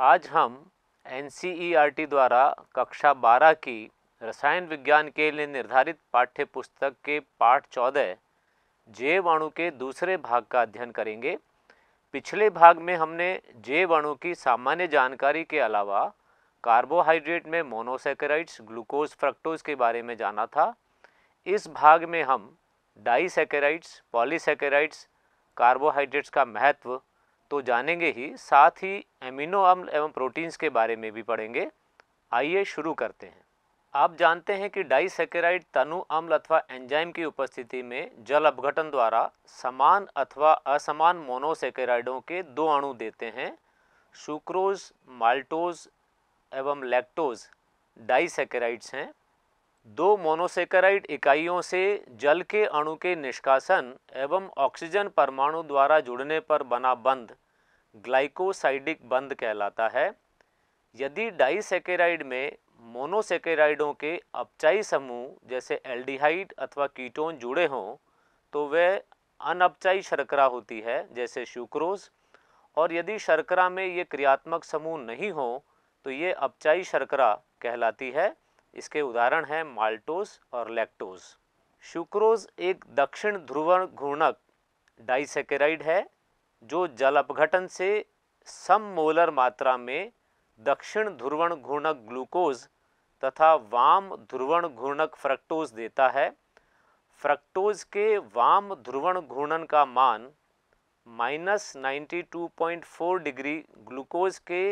आज हम N e द्वारा कक्षा 12 की रसायन विज्ञान के लिए निर्धारित पाठ्य पुस्तक के पाठ 14 जे वाणु के दूसरे भाग का अध्ययन करेंगे पिछले भाग में हमने जे वाणु की सामान्य जानकारी के अलावा कार्बोहाइड्रेट में मोनोसेकेराइड्स ग्लूकोज फ्रक्टोज के बारे में जाना था इस भाग में हम डाईसेकेराइड्स पॉलीसेकेराइड्स कार्बोहाइड्रेट्स का महत्व तो जानेंगे ही साथ ही एमिनो अम्ल एवं प्रोटीन्स के बारे में भी पढ़ेंगे आइए शुरू करते हैं आप जानते हैं कि डाइसेकेराइड तनु अम्ल अथवा एंजाइम की उपस्थिति में जल अपघटन द्वारा समान अथवा असमान मोनोसेकेराइडों के दो अणु देते हैं सुक्रोज माल्टोज एवं लैक्टोज डाइसेकेराइड्स हैं दो मोनोसेकेराइड इकाइयों से जल के अणु के निष्कासन एवं ऑक्सीजन परमाणु द्वारा जुड़ने पर बना बंध ग्लाइकोसाइडिक बंध कहलाता है यदि डाइसेकेराइड में मोनोसेकेराइडों के अपचाई समूह जैसे एल्डिहाइड अथवा कीटोन जुड़े हों तो वह अनअपचाई शर्करा होती है जैसे शुक्रोज और यदि शर्करा में ये क्रियात्मक समूह नहीं हो तो ये अपचाई शर्करा कहलाती है इसके उदाहरण हैं माल्टोस और लैक्टोज शुक्रोज एक दक्षिण ध्रुव घूर्णक डाइसेकेराइड है जो जल अपघटन से सममोलर मात्रा में दक्षिण ध्रुवण घूर्णक ग्लूकोज तथा वाम ध्रुवण घूर्णक फ्रक्टोज देता है फ्रक्टोज के वाम ध्रुवण घूर्णन का मान minus ninety two point four degree glucose के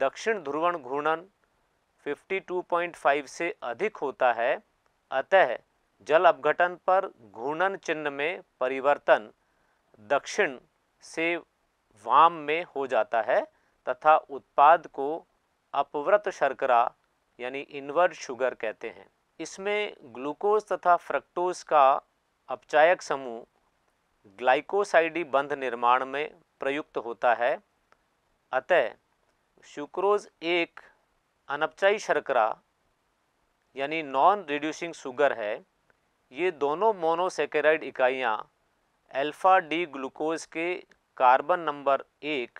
दक्षिण ध्रुवण घूर्णन 52.5 से अधिक होता है अतः जल अपघटन पर घूर्णन चिन्ह में परिवर्तन दक्षिण से वाम में हो जाता है तथा उत्पाद को अपव्रत शर्करा यानी इनवर्ट शुगर कहते हैं इसमें ग्लूकोज तथा फ्रक्टोज का अपचायक समूह ग्लाइकोसाइडी बंध निर्माण में प्रयुक्त होता है अतः शुक्रोज एक अनपचाई शर्करा यानी नॉन रिड्यूसिंग शुगर है ये दोनों मोनोसेकेराइड इकाइयाँ अल्फ़ा डी ग्लूकोज के कार्बन नंबर एक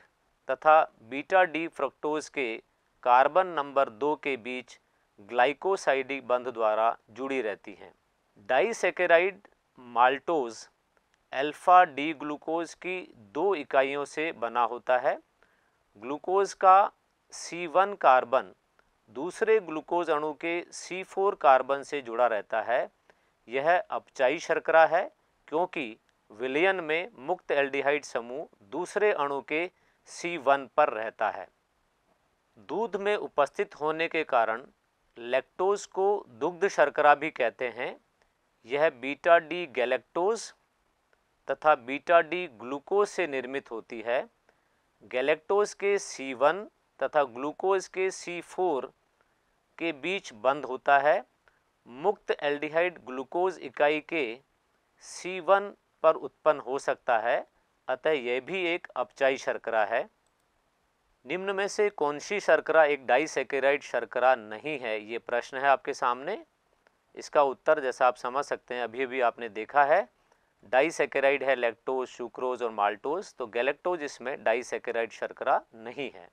तथा बीटा डी फ्रक्टोज के कार्बन नंबर दो के बीच ग्लाइकोसाइडिक बंध द्वारा जुड़ी रहती हैं disaccharide maltose alpha D glucose की दो इकाइयों से बना होता है ग्लूकोज का सी वन कार्बन दूसरे ग्लूकोज अणु के C4 कार्बन से जुड़ा रहता है यह अपचाई शर्करा है क्योंकि विलयन में मुक्त एल्डिहाइड समूह दूसरे अणु के C1 पर रहता है दूध में उपस्थित होने के कारण लैक्टोज को दुग्ध शर्करा भी कहते हैं यह बीटा डी गैलेक्टोज तथा बीटा डी ग्लूकोज से निर्मित होती है गैलेक्टोज के C1 तथा ग्लूकोज के C4 के बीच बंद होता है मुक्त एल्डिहाइड ग्लूकोज इकाई के सी वन पर उत्पन्न हो सकता है अतः यह भी एक अपचाई शर्करा है निम्न में से कौन सी शर्करा एक डाइसेकेराइड शर्करा नहीं है ये प्रश्न है आपके सामने इसका उत्तर जैसा आप समझ सकते हैं अभी अभी आपने देखा है डाइसेकेराइड है लेक्टोज सुक्रोज और माल्टोज तो गैलेक्टोज इसमें डाइसेकेराइड शर्करा नहीं है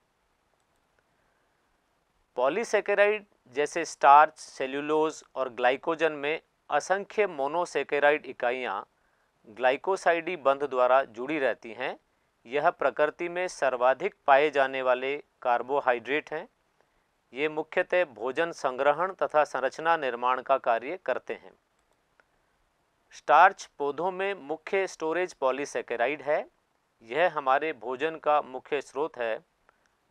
पॉलीसेकेराइड जैसे स्टार्च सेल्यूलोज और ग्लाइकोजन में असंख्य मोनोसेकेराइड इकाइयाँ ग्लाइकोसाइडी बंध द्वारा जुड़ी रहती हैं यह प्रकृति में सर्वाधिक पाए जाने वाले कार्बोहाइड्रेट हैं ये मुख्यतः भोजन संग्रहण तथा संरचना निर्माण का कार्य करते हैं स्टार्च पौधों में मुख्य स्टोरेज पॉलीसेकेराइड है यह हमारे भोजन का मुख्य स्रोत है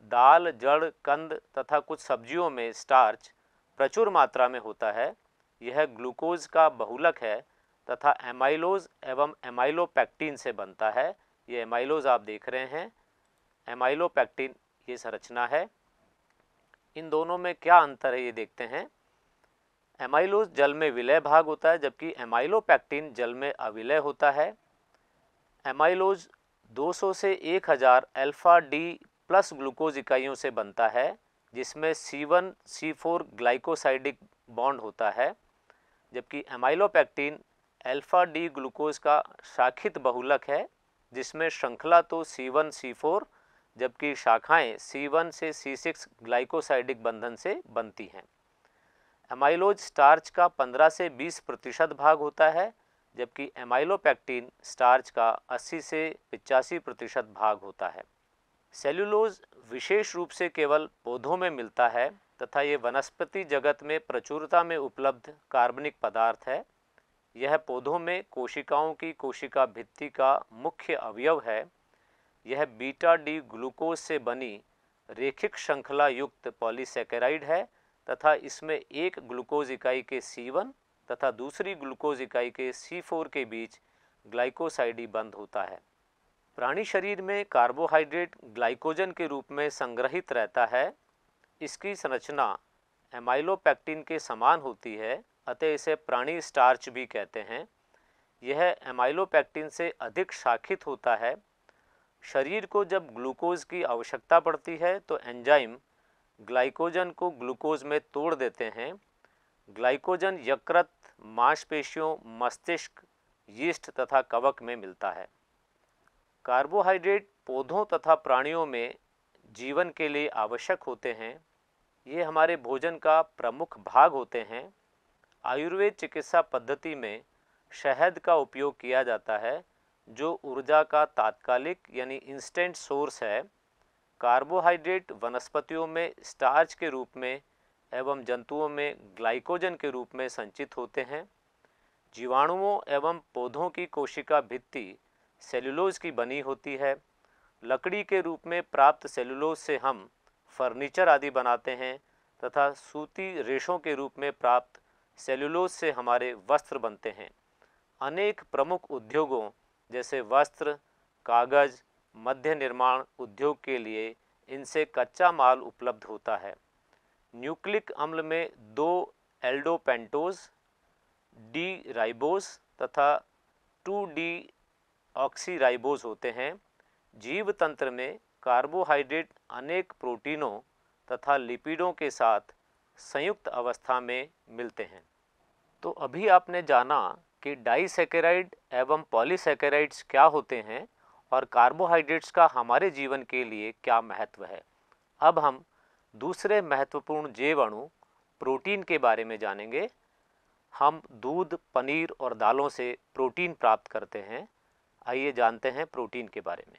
दाल जड़ कंद तथा कुछ सब्जियों में स्टार्च प्रचुर मात्रा में होता है यह ग्लूकोज का बहुलक है तथा एमाइलोज एवं एमाइलोपैक्टिन से बनता है ये एमाइलोज आप देख रहे हैं एमाइलोपैक्टिन ये संरचना है इन दोनों में क्या अंतर है ये देखते हैं एमाइलोज जल में विलय भाग होता है जबकि एमाइलोपैक्टिन जल में अविलय होता है एमाइलोज 200 से 1000 अल्फा डी प्लस ग्लूकोज इकाइयों से बनता है जिसमें C one C four glycosidic bond होता है जबकि एमाइलोपैक्टीन अल्फ़ा डी ग्लूकोज का शाखित बहुलक है जिसमें श्रृंखला तो सी वन सी फोर जबकि शाखाएं सी वन से सी सिक्स ग्लाइकोसाइडिक बंधन से बनती हैं एमाइलोज स्टार्च का 15 से 20 प्रतिशत भाग होता है जबकि एमाइलोपैक्टीन स्टार्च का 80 से पिचासी प्रतिशत भाग होता है सेल्यूलोज विशेष रूप से केवल पौधों में मिलता है तथा ये वनस्पति जगत में प्रचुरता में उपलब्ध कार्बनिक पदार्थ है यह पौधों में कोशिकाओं की कोशिका भित्ति का मुख्य अवयव है यह बीटा डी ग्लूकोज से बनी रेखिक श्रृंखला युक्त पॉलीसेकेराइड है तथा इसमें एक ग्लूकोज इकाई के C1 तथा दूसरी ग्लूकोज इकाई के C4 के बीच ग्लाइकोसाइडी बंद होता है प्राणी शरीर में कार्बोहाइड्रेट ग्लाइकोजन के रूप में संग्रहित रहता है इसकी संरचना एमाइलोपैक्टिन के समान होती है अतः इसे प्राणी स्टार्च भी कहते हैं यह एमाइलोपैक्टिन से अधिक शाखित होता है शरीर को जब ग्लूकोज की आवश्यकता पड़ती है तो एंजाइम ग्लाइकोजन को ग्लूकोज में तोड़ देते हैं ग्लाइकोजन यकृत मांसपेशियों मस्तिष्क यीस्ट तथा कवक में मिलता है कार्बोहाइड्रेट पौधों तथा प्राणियों में जीवन के लिए आवश्यक होते हैं ये हमारे भोजन का प्रमुख भाग होते हैं आयुर्वेद चिकित्सा पद्धति में शहद का उपयोग किया जाता है जो ऊर्जा का तात्कालिक यानी इंस्टेंट सोर्स है कार्बोहाइड्रेट वनस्पतियों में स्टार्च के रूप में एवं जंतुओं में ग्लाइकोजन के रूप में संचित होते हैं जीवाणुओं एवं पौधों की कोशिका भित्ति सेलुलोज की बनी होती है लकड़ी के रूप में प्राप्त सेलुलोज से हम फर्नीचर आदि बनाते हैं तथा सूती रेशों के रूप में प्राप्त सेलुलोज से हमारे वस्त्र बनते हैं अनेक प्रमुख उद्योगों जैसे वस्त्र कागज़ मध्य निर्माण उद्योग के लिए इनसे कच्चा माल उपलब्ध होता है न्यूक्लिक अम्ल में दो एल्डोपेंटोज डी राइबोस तथा टू डी ऑक्सीराइबोज होते हैं जीव तंत्र में कार्बोहाइड्रेट अनेक प्रोटीनों तथा लिपिडों के साथ संयुक्त अवस्था में मिलते हैं तो अभी आपने जाना कि डाइसेकेराइड एवं पॉलीसेकेराइड्स क्या होते हैं और कार्बोहाइड्रेट्स का हमारे जीवन के लिए क्या महत्व है अब हम दूसरे महत्वपूर्ण जीवाणु प्रोटीन के बारे में जानेंगे हम दूध पनीर और दालों से प्रोटीन प्राप्त करते हैं आइए जानते हैं प्रोटीन के बारे में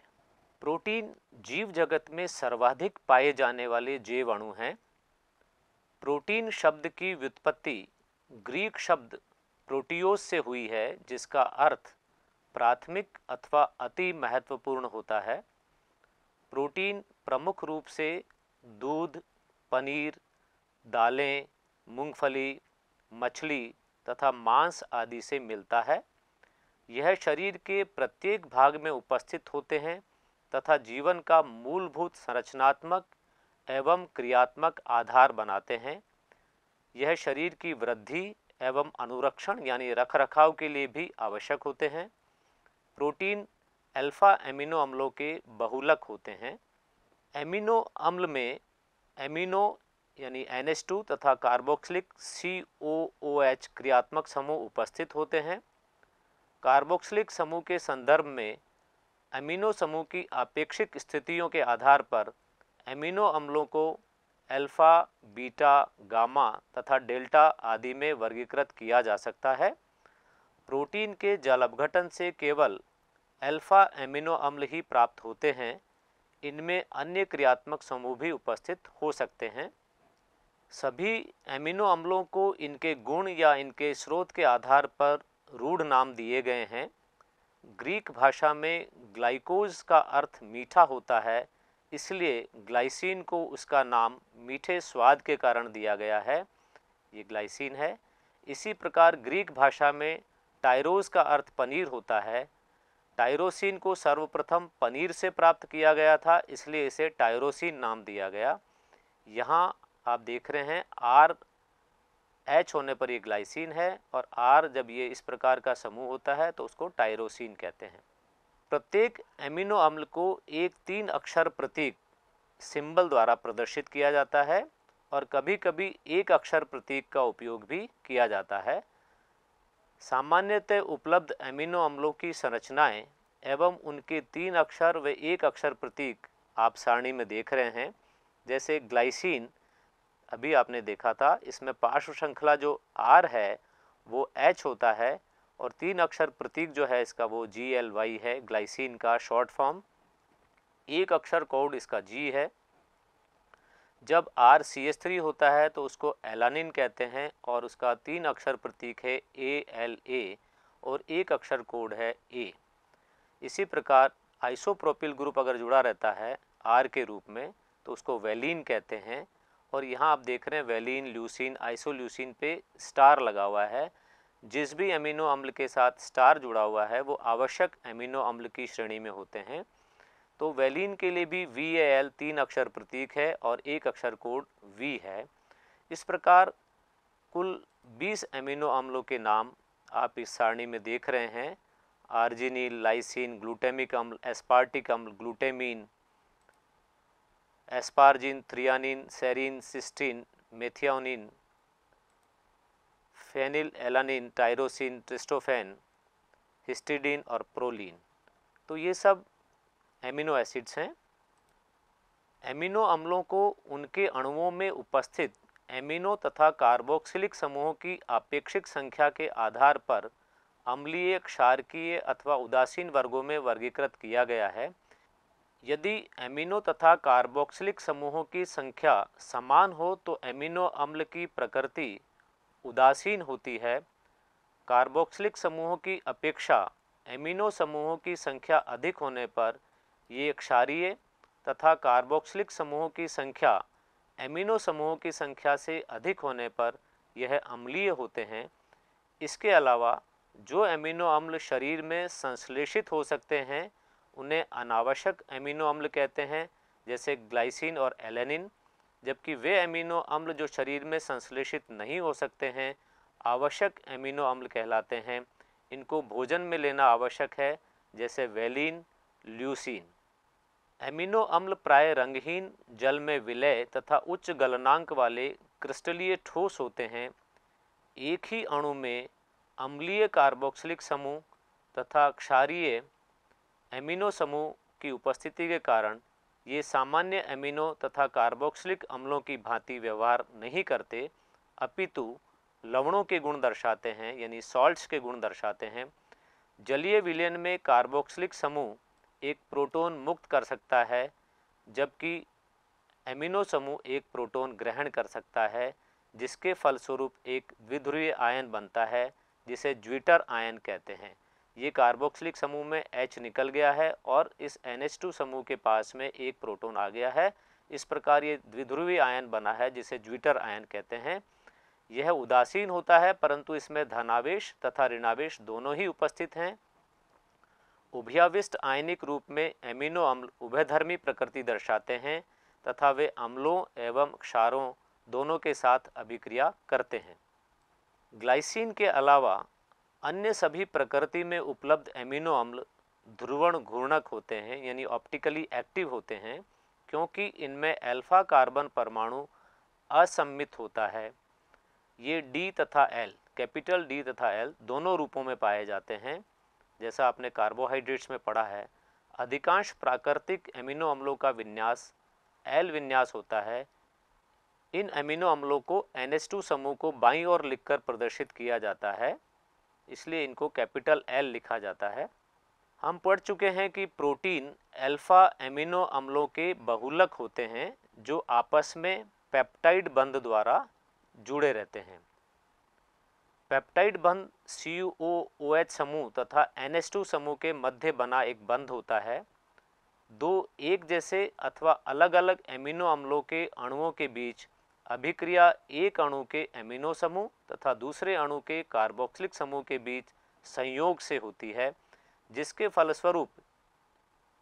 प्रोटीन जीव जगत में सर्वाधिक पाए जाने वाले जीव अणु हैं प्रोटीन शब्द की व्युत्पत्ति ग्रीक शब्द प्रोटियोस से हुई है जिसका अर्थ प्राथमिक अथवा अति महत्वपूर्ण होता है प्रोटीन प्रमुख रूप से दूध पनीर दालें मूंगफली मछली तथा मांस आदि से मिलता है यह शरीर के प्रत्येक भाग में उपस्थित होते हैं तथा जीवन का मूलभूत संरचनात्मक एवं क्रियात्मक आधार बनाते हैं यह शरीर की वृद्धि एवं अनुरक्षण यानी रख रखाव के लिए भी आवश्यक होते हैं प्रोटीन अल्फा एमिनो अम्लों के बहुलक होते हैं एमिनो अम्ल में एमिनो यानी एन तथा कार्बोक्सिलिक सी क्रियात्मक समूह उपस्थित होते हैं कार्बोक्सिलिक समूह के संदर्भ में अमीनो समूह की अपेक्षिक स्थितियों के आधार पर अमीनो अम्लों को अल्फ़ा बीटा गामा तथा डेल्टा आदि में वर्गीकृत किया जा सकता है प्रोटीन के जल अपघटन से केवल अल्फ़ा एमिनो अम्ल ही प्राप्त होते हैं इनमें अन्य क्रियात्मक समूह भी उपस्थित हो सकते हैं सभी एमिनो अम्लों को इनके गुण या इनके स्रोत के आधार पर रूढ़ नाम दिए गए हैं ग्रीक भाषा में ग्लाइकोज का अर्थ मीठा होता है इसलिए ग्लाइसिन को उसका नाम मीठे स्वाद के कारण दिया गया है ये ग्लाइसिन है इसी प्रकार ग्रीक भाषा में टायरोज का अर्थ पनीर होता है टायरोसिन को सर्वप्रथम पनीर से प्राप्त किया गया था इसलिए इसे टायरोसिन नाम दिया गया यहाँ आप देख रहे हैं आर एच होने पर ये ग्लाइसिन है और आर जब ये इस प्रकार का समूह होता है तो उसको टायरोसिन कहते हैं प्रत्येक एमिनो अम्ल को एक तीन अक्षर प्रतीक सिंबल द्वारा प्रदर्शित किया जाता है और कभी कभी एक अक्षर प्रतीक का उपयोग भी किया जाता है सामान्यतः उपलब्ध एमिनो अम्लों की संरचनाएं एवं उनके तीन अक्षर व एक अक्षर प्रतीक आप सारणी में देख रहे हैं जैसे ग्लाइसिन अभी आपने देखा था इसमें पार्श्व श्रृंखला जो आर है वो एच होता है और तीन अक्षर प्रतीक जो है इसका वो जी एल वाई है ग्लाइसिन का शॉर्ट फॉर्म एक अक्षर कोड इसका जी है जब आर सी एस थ्री होता है तो उसको एलानिन कहते हैं और उसका तीन अक्षर प्रतीक है ए एल ए और एक अक्षर कोड है ए इसी प्रकार आइसोप्रोपिल ग्रुप अगर जुड़ा रहता है आर के रूप में तो उसको वेलिन कहते हैं और यहाँ आप देख रहे हैं वेलिन ल्यूसिन आइसोल्यूसिन पे स्टार लगा हुआ है जिस भी अमीनो अम्ल के साथ स्टार जुड़ा हुआ है वो आवश्यक अमीनो अम्ल की श्रेणी में होते हैं तो वेलिन के लिए भी वी ए एल तीन अक्षर प्रतीक है और एक अक्षर कोड वी है इस प्रकार कुल 20 अमीनो अम्लों के नाम आप इस सारणी में देख रहे हैं आर्जिनिल लाइसिन ग्लूटेमिक अम्ल एस्पार्टिक अम्ल glutamine asparagine threonine serine cysteine methionine phenylalanine tyrosine tryptophan histidine और प्रोलिन तो ये सब एमिनो एसिड्स हैं एमिनो अम्लों को उनके अणुओं में उपस्थित एमिनो तथा कार्बोक्सिलिक समूहों की आपेक्षिक संख्या के आधार पर अम्लीय क्षारकीय अथवा उदासीन वर्गों में वर्गीकृत किया गया है यदि एमिनो तथा कार्बोक्सिलिक समूहों की संख्या समान हो तो एमिनो अम्ल की प्रकृति उदासीन होती है कार्बोक्सिलिक समूहों की अपेक्षा एमिनो समूहों की संख्या अधिक होने पर ये क्षारीय तथा कार्बोक्सिलिक समूहों की संख्या एमिनो समूहों की संख्या से अधिक होने पर यह अम्लीय होते हैं इसके अलावा जो एमिनो अम्ल शरीर में संश्लेषित हो सकते हैं उन्हें अनावश्यक एमिनो अम्ल कहते हैं जैसे ग्लाइसिन और एलेनिन जबकि वे एमिनो अम्ल जो शरीर में संश्लेषित नहीं हो सकते हैं आवश्यक एमिनो अम्ल कहलाते हैं इनको भोजन में लेना आवश्यक है जैसे वेलिन ल्यूसिन एमिनो अम्ल प्राय रंगहीन जल में विलय तथा उच्च गलनांक वाले क्रिस्टलीय ठोस होते हैं एक ही अणु में अम्लीय कार्बोक्सिलिक समूह तथा क्षारीय एमिनो समूह की उपस्थिति के कारण ये सामान्य एमिनो तथा कार्बोक्सिलिक अम्लों की भांति व्यवहार नहीं करते अपितु लवणों के गुण दर्शाते हैं यानी सॉल्ट्स के गुण दर्शाते हैं जलीय विलयन में कार्बोक्सिलिक समूह एक प्रोटॉन मुक्त कर सकता है जबकि एमिनो समूह एक प्रोटॉन ग्रहण कर सकता है जिसके फलस्वरूप एक द्विध्रुवीय आयन बनता है जिसे ज्विटर आयन कहते हैं ये कार्बोक्सिलिक समूह में H निकल गया है और इस NH2 समूह के पास में एक प्रोटोन आ गया है इस प्रकार ये द्विध्रुवी आयन बना है जिसे ज्विटर आयन कहते हैं यह उदासीन होता है परंतु इसमें धनावेश तथा ऋणावेश दोनों ही उपस्थित हैं उभयाविष्ट आयनिक रूप में एमिनो अम्ल उभयधर्मी प्रकृति दर्शाते हैं तथा वे अम्लों एवं क्षारों दोनों के साथ अभिक्रिया करते हैं ग्लाइसिन के अलावा अन्य सभी प्रकृति में उपलब्ध एमिनो अम्ल ध्रुवण घूर्णक होते हैं यानी ऑप्टिकली एक्टिव होते हैं क्योंकि इनमें अल्फा कार्बन परमाणु असम्मित होता है ये डी तथा एल कैपिटल डी तथा एल दोनों रूपों में पाए जाते हैं जैसा आपने कार्बोहाइड्रेट्स में पढ़ा है अधिकांश प्राकृतिक एमिनो अम्लों का विन्यास एल विन्यास होता है इन एमिनो अम्लों को एन समूह को बाई और लिखकर प्रदर्शित किया जाता है इसलिए इनको कैपिटल एल लिखा जाता है हम पढ़ चुके हैं कि प्रोटीन अल्फा एमिनो अम्लों के बहुलक होते हैं जो आपस में पेप्टाइड बंध द्वारा जुड़े रहते हैं पेप्टाइड बंध सी ओ एच समूह तथा एन एस टू समूह के मध्य बना एक बंध होता है दो एक जैसे अथवा अलग अलग एमिनो अम्लों के अणुओं के बीच अभिक्रिया एक अणु के एमिनो समूह तथा दूसरे अणु के कार्बोक्सिलिक समूह के बीच संयोग से होती है जिसके फलस्वरूप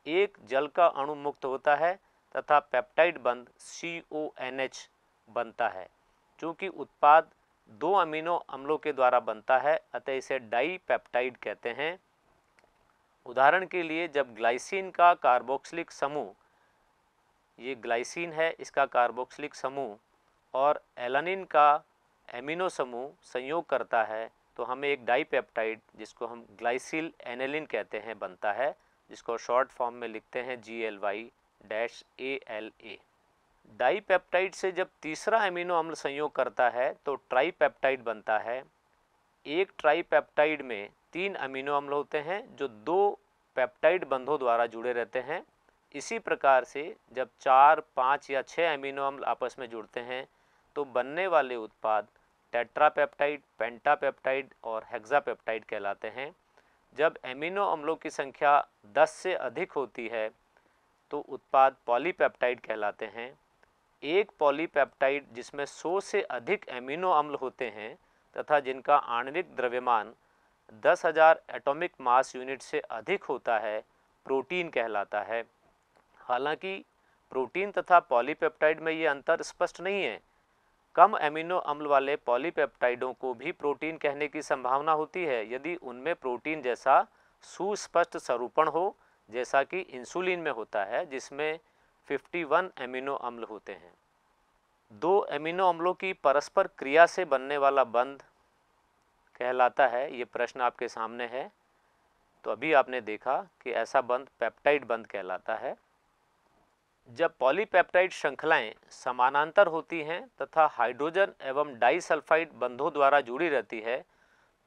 एक जल का अणु मुक्त होता है तथा पेप्टाइड बंद सी ओ एन एच बनता है चूँकि उत्पाद दो अमीनो अम्लों के द्वारा बनता है अतः इसे डाई पेप्टाइड कहते हैं उदाहरण के लिए जब ग्लाइसिन का कार्बोक्सिलिक समूह ये ग्लाइसिन है इसका कार्बोक्सिलिक समूह और एलानिन का एमिनो समूह संयोग करता है तो हमें एक डाईपेप्टाइड जिसको हम ग्लाइसिल एनेलिन कहते हैं बनता है जिसको शॉर्ट फॉर्म में लिखते हैं G L Y dash A L A dipeptide से जब तीसरा एमिनो अम्ल संयोग करता है तो ट्राईपेप्टाइड बनता है एक ट्राईपेप्टाइड में तीन अमीनो अम्ल होते हैं जो दो पेप्टाइड बंधों द्वारा जुड़े रहते हैं इसी प्रकार से जब चार पाँच या छः अमीनो अम्ल आपस में जुड़ते हैं तो बनने वाले उत्पाद टेट्रापेप्टाइड पेंटापेप्टाइड और हेक्सापेप्टाइड कहलाते हैं जब एमिनो अम्लों की संख्या 10 से अधिक होती है तो उत्पाद पॉलीपेप्टाइड कहलाते हैं एक पॉलीपेप्टाइड जिसमें 100 से अधिक एमिनो अम्ल होते हैं तथा जिनका आणविक द्रव्यमान 10,000 एटॉमिक मास यूनिट से अधिक होता है प्रोटीन कहलाता है हालांकि प्रोटीन तथा पॉलीपेप्टाइड में ये अंतर स्पष्ट नहीं है कम एमिनो अम्ल वाले पॉलीपेप्टाइडों को भी प्रोटीन कहने की संभावना होती है यदि उनमें प्रोटीन जैसा सुस्पष्ट स्वरूपण हो जैसा कि इंसुलिन में होता है जिसमें 51 एमिनो अम्ल होते हैं दो एमिनो अम्लों की परस्पर क्रिया से बनने वाला बंध कहलाता है ये प्रश्न आपके सामने है तो अभी आपने देखा कि ऐसा बंध पेप्टाइड बंध कहलाता है जब पॉलीपेप्टाइड श्रृंखलाएं समानांतर होती हैं तथा हाइड्रोजन एवं डाइसल्फाइड बंधों द्वारा जुड़ी रहती है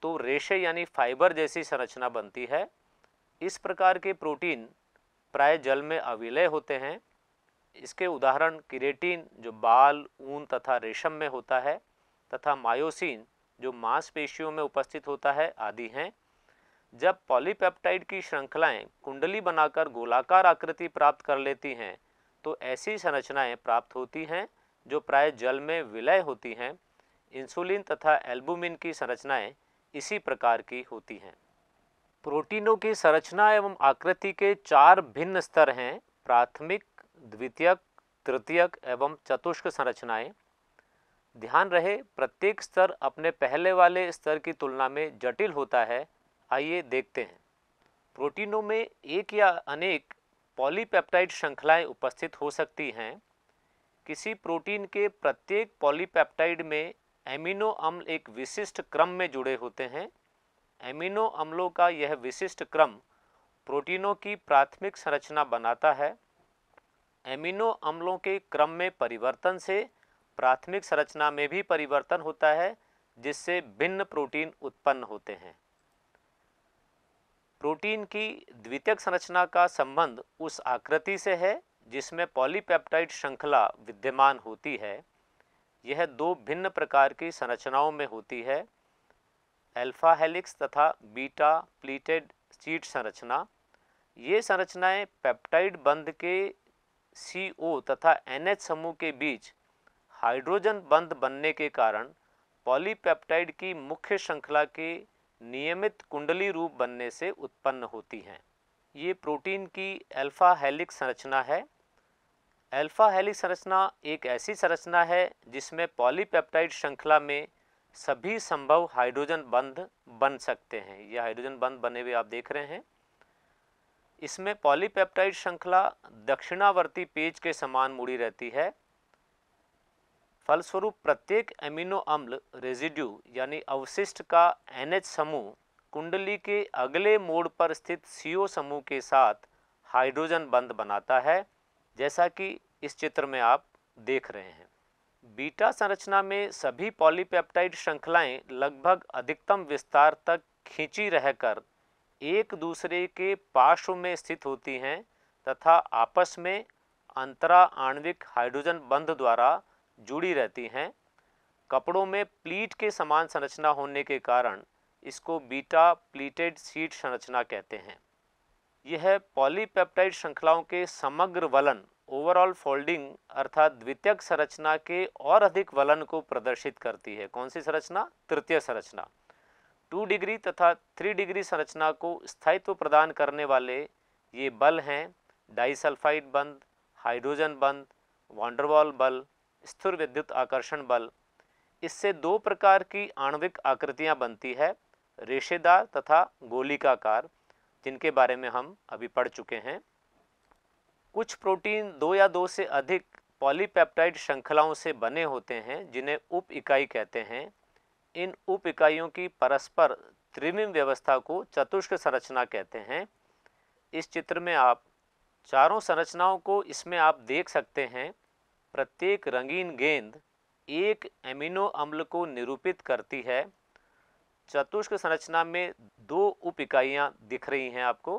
तो रेशे यानी फाइबर जैसी संरचना बनती है इस प्रकार के प्रोटीन प्राय जल में अविलय होते हैं इसके उदाहरण किरेटिन जो बाल ऊन तथा रेशम में होता है तथा मायोसिन जो मांसपेशियों में उपस्थित होता है आदि हैं जब पॉलीपेप्टाइड की श्रृंखलाएं कुंडली बनाकर गोलाकार आकृति प्राप्त कर लेती हैं तो ऐसी संरचनाएं प्राप्त होती हैं जो प्राय जल में विलय होती हैं इंसुलिन तथा एल्बुमिन की संरचनाएं इसी प्रकार की होती हैं प्रोटीनों की संरचना एवं आकृति के चार भिन्न स्तर हैं प्राथमिक द्वितीयक तृतीयक एवं चतुष्क संरचनाएं ध्यान रहे प्रत्येक स्तर अपने पहले वाले स्तर की तुलना में जटिल होता है आइए देखते हैं प्रोटीनों में एक या अनेक पॉलीपेप्टाइड श्रृंखलाएं उपस्थित हो सकती हैं किसी प्रोटीन के प्रत्येक पॉलीपेप्टाइड में एमिनो अम्ल एक विशिष्ट क्रम में जुड़े होते हैं एमिनो अम्लों का यह विशिष्ट क्रम प्रोटीनों की प्राथमिक संरचना बनाता है एमिनो अम्लों के क्रम में परिवर्तन से प्राथमिक संरचना में भी परिवर्तन होता है जिससे भिन्न प्रोटीन उत्पन्न होते हैं प्रोटीन की द्वितीयक संरचना का संबंध उस आकृति से है जिसमें पॉलीपेप्टाइड श्रृंखला विद्यमान होती है यह दो भिन्न प्रकार की संरचनाओं में होती है अल्फा हेलिक्स तथा बीटा प्लीटेड चीट संरचना ये संरचनाएं पेप्टाइड बंध के सी ओ तथा एन समूह के बीच हाइड्रोजन बंध बनने के कारण पॉलीपेप्टाइड की मुख्य श्रृंखला के नियमित कुंडली रूप बनने से उत्पन्न होती हैं ये प्रोटीन की अल्फ़ा हेलिक संरचना है अल्फ़ा हेलिक संरचना एक ऐसी संरचना है जिसमें पॉलीपेप्टाइड श्रृंखला में सभी संभव हाइड्रोजन बंध बन सकते हैं ये हाइड्रोजन बंध बने हुए आप देख रहे हैं इसमें पॉलीपेप्टाइड श्रृंखला दक्षिणावर्ती पेज के समान मुड़ी रहती है फलस्वरूप प्रत्येक एमिनो अम्ल रेजिड्यू यानी अवशिष्ट का एनएच समूह कुंडली के अगले मोड़ पर स्थित सीओ समूह के साथ हाइड्रोजन बंध बनाता है जैसा कि इस चित्र में आप देख रहे हैं बीटा संरचना में सभी पॉलीपेप्टाइड श्रृंखलाएं लगभग अधिकतम विस्तार तक खींची रहकर एक दूसरे के पार्श्व में स्थित होती हैं तथा आपस में अंतरा आणविक हाइड्रोजन बंध द्वारा जुड़ी रहती हैं कपड़ों में प्लीट के समान संरचना होने के कारण इसको बीटा प्लीटेड सीट संरचना कहते हैं यह पॉलीपेप्टाइड श्रृंखलाओं के समग्र वलन ओवरऑल फोल्डिंग अर्थात द्वितीयक संरचना के और अधिक वलन को प्रदर्शित करती है कौन सी संरचना तृतीय संरचना टू डिग्री तथा थ्री डिग्री संरचना को स्थायित्व प्रदान करने वाले ये बल हैं डाइसल्फाइड बंद हाइड्रोजन बंद वॉन्डरवॉल बल स्थिर विद्युत आकर्षण बल इससे दो प्रकार की आणविक आकृतियां बनती है रेशेदार तथा गोलिकाकार जिनके बारे में हम अभी पढ़ चुके हैं कुछ प्रोटीन दो या दो से अधिक पॉलीपेप्टाइड श्रृंखलाओं से बने होते हैं जिन्हें उप इकाई कहते हैं इन उप इकाइयों की परस्पर त्रिविम व्यवस्था को चतुष्क संरचना कहते हैं इस चित्र में आप चारों संरचनाओं को इसमें आप देख सकते हैं प्रत्येक रंगीन गेंद एक एमिनो अम्ल को निरूपित करती है चतुष्क संरचना में दो उप इकाइयाँ दिख रही हैं आपको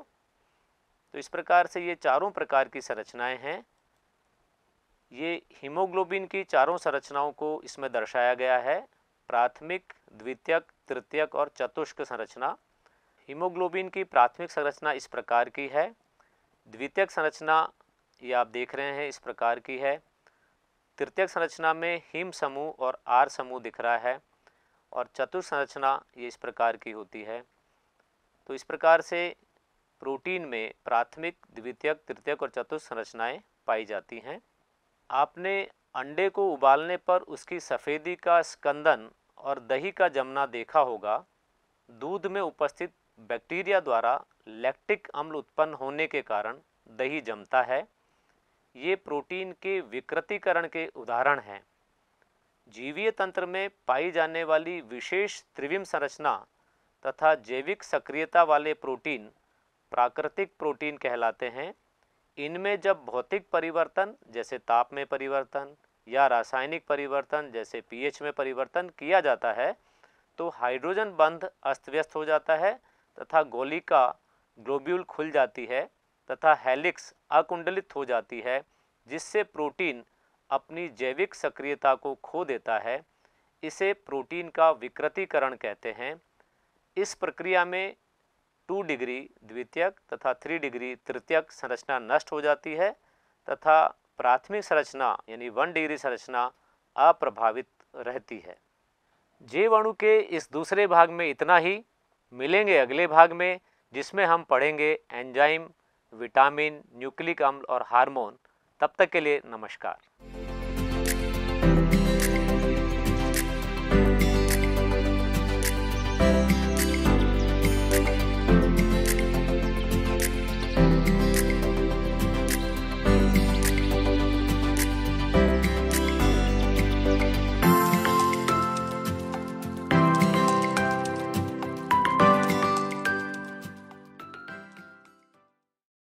तो इस प्रकार से ये चारों प्रकार की संरचनाएं हैं ये हीमोग्लोबिन की चारों संरचनाओं को इसमें दर्शाया गया है प्राथमिक द्वितीयक तृतीयक और चतुष्क संरचना हीमोग्लोबिन की प्राथमिक संरचना इस प्रकार की है द्वितीयक संरचना ये आप देख रहे हैं इस प्रकार की है तृतीय संरचना में हिम समूह और आर समूह दिख रहा है और चतुर्थ संरचना ये इस प्रकार की होती है तो इस प्रकार से प्रोटीन में प्राथमिक द्वितीयक तृतीयक और चतुर्थ संरचनाएं पाई जाती हैं आपने अंडे को उबालने पर उसकी सफ़ेदी का स्कंदन और दही का जमना देखा होगा दूध में उपस्थित बैक्टीरिया द्वारा लैक्टिक अम्ल उत्पन्न होने के कारण दही जमता है ये प्रोटीन के विकृतिकरण के उदाहरण हैं जीवीय तंत्र में पाई जाने वाली विशेष त्रिविम संरचना तथा जैविक सक्रियता वाले प्रोटीन प्राकृतिक प्रोटीन कहलाते हैं इनमें जब भौतिक परिवर्तन जैसे ताप में परिवर्तन या रासायनिक परिवर्तन जैसे पीएच में परिवर्तन किया जाता है तो हाइड्रोजन बंध अस्त व्यस्त हो जाता है तथा गोली का ग्लोब्यूल खुल जाती है तथा हेलिक्स अकुंडलित हो जाती है जिससे प्रोटीन अपनी जैविक सक्रियता को खो देता है इसे प्रोटीन का विकृतिकरण कहते हैं इस प्रक्रिया में टू डिग्री द्वितीयक तथा थ्री डिग्री तृतीयक संरचना नष्ट हो जाती है तथा प्राथमिक संरचना यानी वन डिग्री संरचना अप्रभावित रहती है जीवाणु के इस दूसरे भाग में इतना ही मिलेंगे अगले भाग में जिसमें हम पढ़ेंगे एंजाइम विटामिन न्यूक्लिक अम्ल और हार्मोन तब तक के लिए नमस्कार